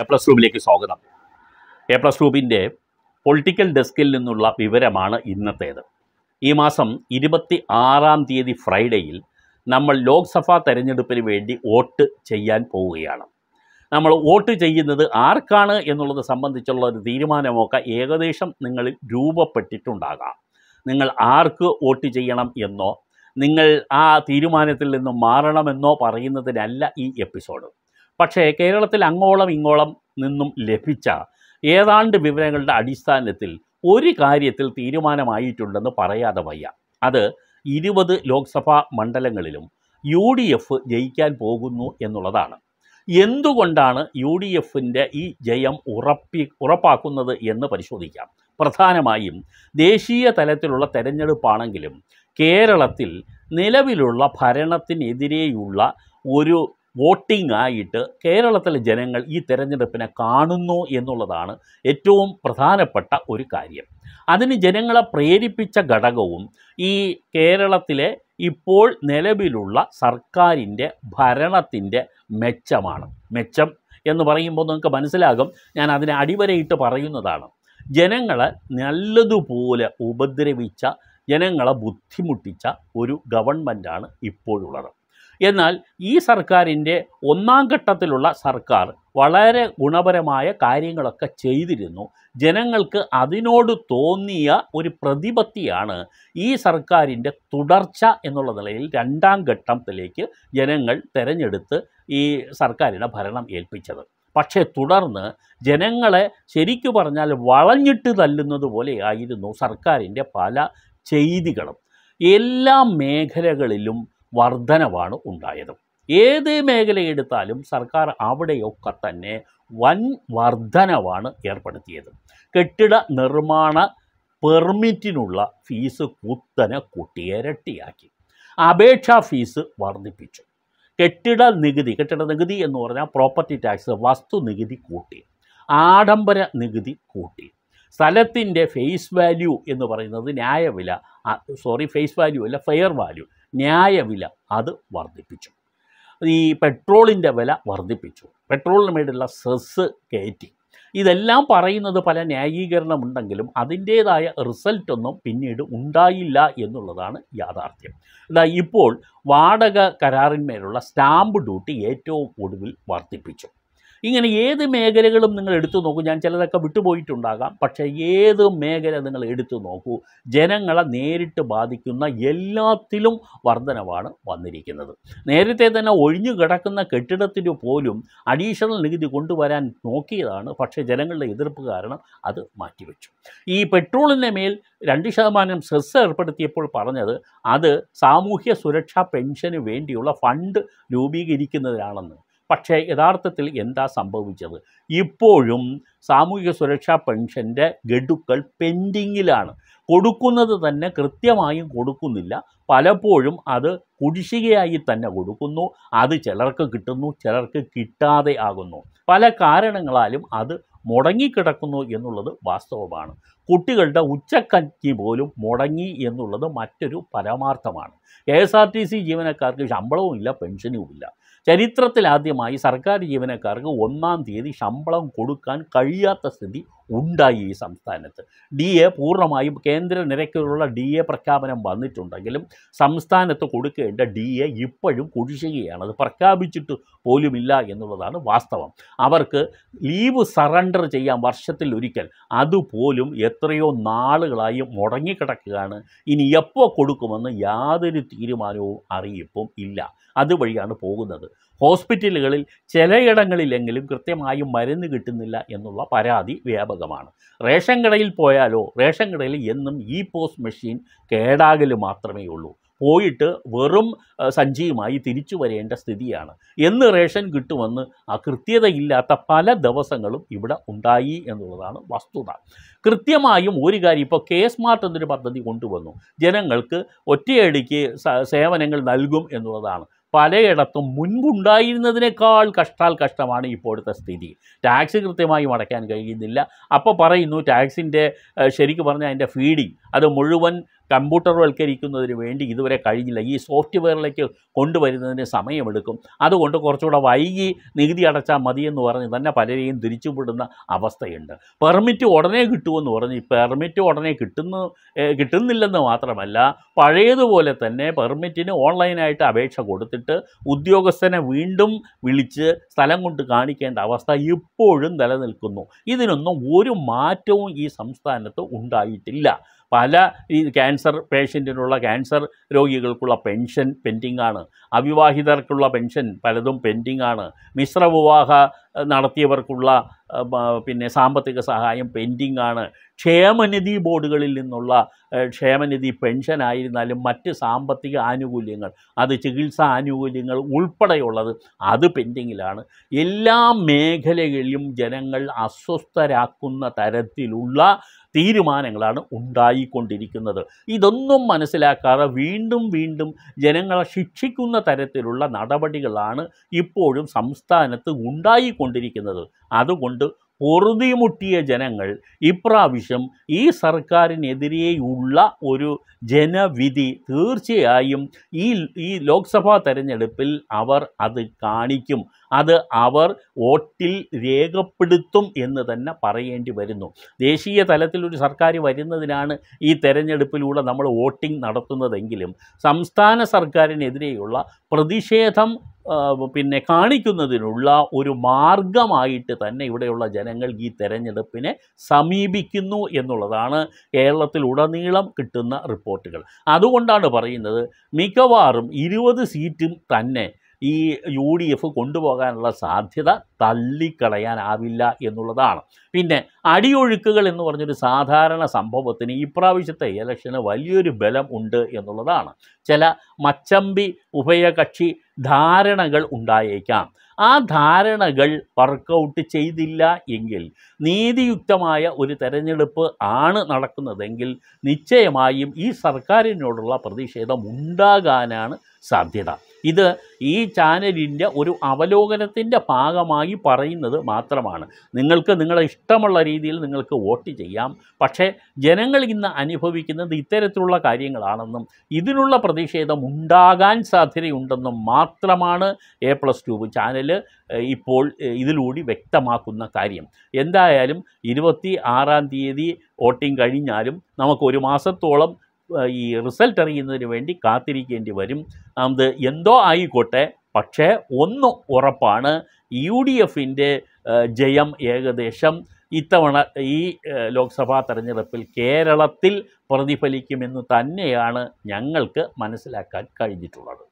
A plus റൂമിലേക്ക് സ്വാഗതം A plus റൂമിൻ്റെ പൊളിറ്റിക്കൽ ഡെസ്കിൽ നിന്നുള്ള വിവരമാണ് ഇന്നത്തേത് ഈ മാസം ഇരുപത്തി ആറാം തീയതി ഫ്രൈഡേയിൽ നമ്മൾ ലോക്സഭാ തെരഞ്ഞെടുപ്പിന് വേണ്ടി വോട്ട് ചെയ്യാൻ പോവുകയാണ് നമ്മൾ വോട്ട് ചെയ്യുന്നത് ആർക്കാണ് എന്നുള്ളത് സംബന്ധിച്ചുള്ള ഒരു തീരുമാനമൊക്കെ ഏകദേശം നിങ്ങൾ രൂപപ്പെട്ടിട്ടുണ്ടാകാം നിങ്ങൾ ആർക്ക് വോട്ട് ചെയ്യണം എന്നോ നിങ്ങൾ ആ തീരുമാനത്തിൽ നിന്ന് മാറണമെന്നോ പറയുന്നതിനല്ല ഈ എപ്പിസോഡ് പക്ഷേ കേരളത്തിൽ അങ്ങോളം ഇങ്ങോളം നിന്നും ലഭിച്ച ഏതാണ്ട് വിവരങ്ങളുടെ അടിസ്ഥാനത്തിൽ ഒരു കാര്യത്തിൽ തീരുമാനമായിട്ടുണ്ടെന്ന് പറയാതെ വയ്യ അത് ഇരുപത് ലോക്സഭാ മണ്ഡലങ്ങളിലും യു ഡി എഫ് ജയിക്കാൻ പോകുന്നു എന്നുള്ളതാണ് എന്തുകൊണ്ടാണ് യു ഡി എഫിൻ്റെ ഈ ജയം ഉറപ്പി ഉറപ്പാക്കുന്നത് എന്ന് പരിശോധിക്കാം പ്രധാനമായും ദേശീയ തലത്തിലുള്ള തെരഞ്ഞെടുപ്പാണെങ്കിലും കേരളത്തിൽ നിലവിലുള്ള ഭരണത്തിനെതിരെയുള്ള ഒരു വോട്ടിംഗ് ആയിട്ട് കേരളത്തിലെ ജനങ്ങൾ ഈ തെരഞ്ഞെടുപ്പിനെ കാണുന്നു എന്നുള്ളതാണ് ഏറ്റവും പ്രധാനപ്പെട്ട ഒരു കാര്യം അതിന് ജനങ്ങളെ പ്രേരിപ്പിച്ച ഘടകവും ഈ കേരളത്തിലെ ഇപ്പോൾ നിലവിലുള്ള സർക്കാരിൻ്റെ ഭരണത്തിൻ്റെ മെച്ചമാണ് മെച്ചം എന്ന് പറയുമ്പോൾ നിങ്ങൾക്ക് മനസ്സിലാകും ഞാൻ അതിനെ അടിവരയിട്ട് പറയുന്നതാണ് ജനങ്ങളെ നല്ലതുപോലെ ഉപദ്രവിച്ച ജനങ്ങളെ ബുദ്ധിമുട്ടിച്ച ഒരു ഗവൺമെൻറ്റാണ് ഇപ്പോഴുള്ളത് എന്നാൽ ഈ സർക്കാരിൻ്റെ ഒന്നാം ഘട്ടത്തിലുള്ള സർക്കാർ വളരെ ഗുണപരമായ കാര്യങ്ങളൊക്കെ ചെയ്തിരുന്നു ജനങ്ങൾക്ക് അതിനോട് തോന്നിയ ഒരു പ്രതിപത്തിയാണ് ഈ സർക്കാരിൻ്റെ തുടർച്ച എന്നുള്ള നിലയിൽ രണ്ടാം ഘട്ടത്തിലേക്ക് ജനങ്ങൾ തിരഞ്ഞെടുത്ത് ഈ സർക്കാരിനെ ഭരണം ഏൽപ്പിച്ചത് പക്ഷേ തുടർന്ന് ജനങ്ങളെ ശരിക്കു പറഞ്ഞാൽ വളഞ്ഞിട്ട് തല്ലുന്നത് പോലെയായിരുന്നു സർക്കാരിൻ്റെ പല ചെയ്തികളും എല്ലാ മേഖലകളിലും വർധനവാണ് ഉണ്ടായത് ഏത് മേഖലയെടുത്താലും സർക്കാർ അവിടെയൊക്കെ തന്നെ വൻ വർധനവാണ് ഏർപ്പെടുത്തിയത് കെട്ടിട നിർമ്മാണ പെർമിറ്റിനുള്ള ഫീസ് കുത്തനെ കുട്ടിയരട്ടിയാക്കി അപേക്ഷാ ഫീസ് വർദ്ധിപ്പിച്ചു കെട്ടിട നികുതി കെട്ടിട നികുതി എന്ന് പറഞ്ഞാൽ പ്രോപ്പർട്ടി ടാക്സ് വസ്തു നികുതി കൂട്ടി ആഡംബര നികുതി കൂട്ടി സ്ഥലത്തിൻ്റെ ഫേസ് വാല്യൂ എന്ന് പറയുന്നത് ന്യായവില സോറി ഫേസ് വാല്യൂ അല്ല ഫെയർ വാല്യൂ ന്യായവില അത് വർദ്ധിപ്പിച്ചു ഈ പെട്രോളിൻ്റെ വില വർദ്ധിപ്പിച്ചു പെട്രോളിന് മേലുള്ള സെസ് കയറ്റി ഇതെല്ലാം പറയുന്നത് പല ന്യായീകരണമുണ്ടെങ്കിലും അതിൻ്റേതായ റിസൾട്ടൊന്നും പിന്നീട് ഉണ്ടായില്ല എന്നുള്ളതാണ് യാഥാർത്ഥ്യം ഇതാ ഇപ്പോൾ വാടക കരാറിന്മേലുള്ള സ്റ്റാമ്പ് ഡ്യൂട്ടി ഏറ്റവും ഒടുവിൽ വർദ്ധിപ്പിച്ചു ഇങ്ങനെ ഏത് മേഖലകളും നിങ്ങൾ എടുത്തു നോക്കൂ ഞാൻ ചിലതൊക്കെ വിട്ടുപോയിട്ടുണ്ടാകാം പക്ഷേ ഏത് മേഖല നിങ്ങൾ എടുത്തു നോക്കൂ ജനങ്ങളെ നേരിട്ട് ബാധിക്കുന്ന എല്ലാത്തിലും വർധനവാണ് വന്നിരിക്കുന്നത് നേരത്തെ തന്നെ ഒഴിഞ്ഞു കിടക്കുന്ന കെട്ടിടത്തിന് പോലും അഡീഷണൽ നികുതി കൊണ്ടുവരാൻ നോക്കിയതാണ് പക്ഷേ ജനങ്ങളുടെ എതിർപ്പ് കാരണം അത് മാറ്റിവെച്ചു ഈ പെട്രോളിൻ്റെ മേൽ രണ്ട് ശതമാനം സെസ് ഏർപ്പെടുത്തിയപ്പോൾ പറഞ്ഞത് അത് സാമൂഹ്യ സുരക്ഷാ പെൻഷന് വേണ്ടിയുള്ള ഫണ്ട് രൂപീകരിക്കുന്നതിനാണെന്ന് പക്ഷേ യഥാർത്ഥത്തിൽ എന്താ സംഭവിച്ചത് ഇപ്പോഴും സാമൂഹിക സുരക്ഷാ പെൻഷൻ്റെ ഗഡുക്കൾ പെൻഡിങ്ങിലാണ് കൊടുക്കുന്നത് തന്നെ കൃത്യമായും കൊടുക്കുന്നില്ല പലപ്പോഴും അത് കുടിശികയായി തന്നെ കൊടുക്കുന്നു അത് ചിലർക്ക് കിട്ടുന്നു ചിലർക്ക് കിട്ടാതെ ആകുന്നു പല കാരണങ്ങളാലും അത് മുടങ്ങിക്കിടക്കുന്നു എന്നുള്ളത് വാസ്തവമാണ് കുട്ടികളുടെ ഉച്ചക്കഞ്ഞി പോലും മുടങ്ങി എന്നുള്ളത് മറ്റൊരു പരമാർത്ഥമാണ് K S R T C ജീവനക്കാർക്ക് ശമ്പളവുമില്ല പെൻഷനുമില്ല ചരിത്രത്തിലാദ്യമായി സർക്കാർ ജീവനക്കാർക്ക് ഒന്നാം തീയതി ശമ്പളം കൊടുക്കാൻ കഴിയാത്ത സ്ഥിതി ഉണ്ടായി ഈ സംസ്ഥാനത്ത് ഡി എ പൂർണ്ണമായും കേന്ദ്ര നിരക്കിലുള്ള ഡി എ പ്രഖ്യാപനം വന്നിട്ടുണ്ടെങ്കിലും സംസ്ഥാനത്ത് കൊടുക്കേണ്ട ഡി എ ഇപ്പോഴും കുടിശ്ശികയാണ് അത് പ്രഖ്യാപിച്ചിട്ട് പോലുമില്ല എന്നുള്ളതാണ് വാസ്തവം അവർക്ക് ലീവ് സറണ്ടർ ചെയ്യാൻ വർഷത്തിൽ ഒരിക്കൽ അതുപോലും എത്രയോ നാളുകളായി മുടങ്ങിക്കിടക്കുകയാണ് ഇനി എപ്പോൾ കൊടുക്കുമെന്ന് യാതൊരു തീരുമാനവും അറിയിപ്പും ഇല്ല അതുവഴിയാണ് പോകുന്നത് ഹോസ്പിറ്റലുകളിൽ ചിലയിടങ്ങളിലെങ്കിലും കൃത്യമായി മരുന്ന് കിട്ടുന്നില്ല എന്നുള്ള പരാതി വ്യാപകമാണ് റേഷൻ കടയിൽ പോയാലോ റേഷൻ കടയിൽ എന്നും ഈ പോസ് മെഷീൻ കേടാകൽ മാത്രമേ ഉള്ളൂ പോയിട്ട് വെറും സഞ്ചിയുമായി തിരിച്ചു വരേണ്ട സ്ഥിതിയാണ് എന്ന് റേഷൻ കിട്ടുമെന്ന് ആ കൃത്യതയില്ലാത്ത പല ദിവസങ്ങളും ഇവിടെ ഉണ്ടായി എന്നുള്ളതാണ് വസ്തുത കൃത്യമായും ഒരു കാര്യം ഇപ്പോൾ കെ സ്മാർട്ട് എന്നൊരു പദ്ധതി കൊണ്ടുവന്നു ജനങ്ങൾക്ക് ഒറ്റയടിക്ക് സേവനങ്ങൾ നൽകും എന്നുള്ളതാണ് പലയിടത്തും മുൻപുണ്ടായിരുന്നതിനേക്കാൾ കഷ്ടാൽ കഷ്ടമാണ് ഇപ്പോഴത്തെ സ്ഥിതി ടാക്സ് കൃത്യമായി അടയ്ക്കാൻ കഴിയുന്നില്ല അപ്പോൾ പറയുന്നു ടാക്സിൻ്റെ ശരിക്കും പറഞ്ഞാൽ അതിൻ്റെ ഫീഡിങ് അത് മുഴുവൻ കമ്പ്യൂട്ടർവൽക്കരിക്കുന്നതിന് വേണ്ടി ഇതുവരെ കഴിഞ്ഞില്ല ഈ സോഫ്റ്റ്വെയറിലേക്ക് കൊണ്ടുവരുന്നതിന് സമയമെടുക്കും അതുകൊണ്ട് കുറച്ചുകൂടെ വൈകി നികുതി അടച്ചാൽ മതിയെന്ന് പറഞ്ഞ് തന്നെ പലരെയും തിരിച്ചുവിടുന്ന അവസ്ഥയുണ്ട് പെർമിറ്റ് ഉടനെ കിട്ടുമെന്ന് പറഞ്ഞ് പെർമിറ്റ് ഉടനെ കിട്ടുന്ന കിട്ടുന്നില്ലെന്ന് മാത്രമല്ല പഴയതുപോലെ തന്നെ പെർമിറ്റിന് ഓൺലൈനായിട്ട് അപേക്ഷ കൊടുത്തിട്ട് ഉദ്യോഗസ്ഥനെ വീണ്ടും വിളിച്ച് സ്ഥലം കൊണ്ട് കാണിക്കേണ്ട അവസ്ഥ ഇപ്പോഴും നിലനിൽക്കുന്നു ഇതിനൊന്നും ഒരു മാറ്റവും ഈ സംസ്ഥാനത്ത് ഉണ്ടായിട്ടില്ല പല ഈ ക്യാൻസർ പേഷ്യൻറ്റിനുള്ള ക്യാൻസർ രോഗികൾക്കുള്ള പെൻഷൻ പെൻഡിങ്ങാണ് ആണ് അവിവാഹിതർക്കുള്ള പെൻഷൻ പലതും പെൻഡിങ്ങാണ് ആണ് മിശ്ര വിവാഹ നടത്തിയവർക്കുള്ള പിന്നെ സാമ്പത്തിക സഹായം പെൻഡിങ്ങാണ് ആണ് ക്ഷേമനിധി ബോർഡുകളിൽ നിന്നുള്ള ക്ഷേമനിധി പെൻഷൻ ആയിരുന്നാലും മറ്റ് സാമ്പത്തിക ആനുകൂല്യങ്ങൾ അത് ചികിത്സാ ആനുകൂല്യങ്ങൾ ഉൾപ്പെടെയുള്ളത് അത് പെൻഡിങ്ങിലാണ് എല്ലാ മേഖലകളിലും ജനങ്ങൾ അസ്വസ്ഥരാക്കുന്ന തരത്തിലുള്ള തീരുമാനങ്ങളാണ് ഉണ്ടായിക്കൊണ്ടിരിക്കുന്നത് ഇതൊന്നും മനസ്സിലാക്കാതെ വീണ്ടും വീണ്ടും ജനങ്ങളെ ശിക്ഷിക്കുന്ന തരത്തിലുള്ള നടപടികളാണ് ഇപ്പോഴും സംസ്ഥാനത്ത് ഉണ്ടായിക്കൊണ്ടിരിക്കുന്നത് അതുകൊണ്ട് മുട്ടിയ ജനങ്ങൾ ഇപ്രാവശ്യം ഈ സർക്കാരിനെതിരെയുള്ള ഒരു ജനവിധി തീർച്ചയായും ഈ ഈ ലോക്സഭാ തെരഞ്ഞെടുപ്പിൽ അവർ അത് കാണിക്കും അത് അവർ വോട്ടിൽ രേഖപ്പെടുത്തും എന്ന് തന്നെ പറയേണ്ടി വരുന്നു ദേശീയ തലത്തിലൊരു സർക്കാർ വരുന്നതിനാണ് ഈ തെരഞ്ഞെടുപ്പിലൂടെ നമ്മൾ വോട്ടിംഗ് നടത്തുന്നതെങ്കിലും സംസ്ഥാന സർക്കാരിനെതിരെയുള്ള പ്രതിഷേധം പിന്നെ കാണിക്കുന്നതിനുള്ള ഒരു മാർഗമായിട്ട് തന്നെ ഇവിടെയുള്ള ജനങ്ങൾ ഈ തെരഞ്ഞെടുപ്പിനെ സമീപിക്കുന്നു എന്നുള്ളതാണ് കേരളത്തിലുടനീളം കിട്ടുന്ന റിപ്പോർട്ടുകൾ അതുകൊണ്ടാണ് പറയുന്നത് മിക്കവാറും ഇരുപത് സീറ്റും തന്നെ ഈ യു ഡി എഫ് കൊണ്ടുപോകാനുള്ള സാധ്യത തള്ളിക്കളയാനാവില്ല എന്നുള്ളതാണ് പിന്നെ അടിയൊഴുക്കുകൾ എന്ന് പറഞ്ഞൊരു സാധാരണ സംഭവത്തിന് ഇപ്രാവശ്യത്തെ ഇലക്ഷന് വലിയൊരു ബലം ഉണ്ട് എന്നുള്ളതാണ് ചില മച്ചമ്പി ഉഭയകക്ഷി ധാരണകൾ ഉണ്ടായേക്കാം ആ ധാരണകൾ വർക്കൗട്ട് ചെയ്തില്ല എങ്കിൽ നീതിയുക്തമായ ഒരു തെരഞ്ഞെടുപ്പ് ആണ് നടക്കുന്നതെങ്കിൽ നിശ്ചയമായും ഈ സർക്കാരിനോടുള്ള പ്രതിഷേധം ഉണ്ടാകാനാണ് സാധ്യത ഇത് ഈ ചാനലിൻ്റെ ഒരു അവലോകനത്തിൻ്റെ ഭാഗമായി പറയുന്നത് മാത്രമാണ് നിങ്ങൾക്ക് നിങ്ങളെ ഇഷ്ടമുള്ള രീതിയിൽ നിങ്ങൾക്ക് വോട്ട് ചെയ്യാം പക്ഷേ ജനങ്ങൾ ഇന്ന് അനുഭവിക്കുന്നത് ഇത്തരത്തിലുള്ള കാര്യങ്ങളാണെന്നും ഇതിനുള്ള പ്രതിഷേധം ഉണ്ടാകാൻ സാധ്യതയുണ്ടെന്നും മാത്രമാണ് എ പ്ലസ് ട്യൂബ് ചാനൽ ഇപ്പോൾ ഇതിലൂടി വ്യക്തമാക്കുന്ന കാര്യം എന്തായാലും ഇരുപത്തി ആറാം തീയതി വോട്ടിംഗ് കഴിഞ്ഞാലും നമുക്കൊരു മാസത്തോളം ഈ റിസൾട്ട് അറിയുന്നതിന് വേണ്ടി കാത്തിരിക്കേണ്ടി വരും അത് എന്തോ ആയിക്കോട്ടെ പക്ഷേ ഒന്ന് ഉറപ്പാണ് യു ഡി എഫിൻ്റെ ജയം ഏകദേശം ഇത്തവണ ഈ ലോക്സഭാ തെരഞ്ഞെടുപ്പിൽ കേരളത്തിൽ പ്രതിഫലിക്കുമെന്ന് തന്നെയാണ് ഞങ്ങൾക്ക് മനസ്സിലാക്കാൻ കഴിഞ്ഞിട്ടുള്ളത്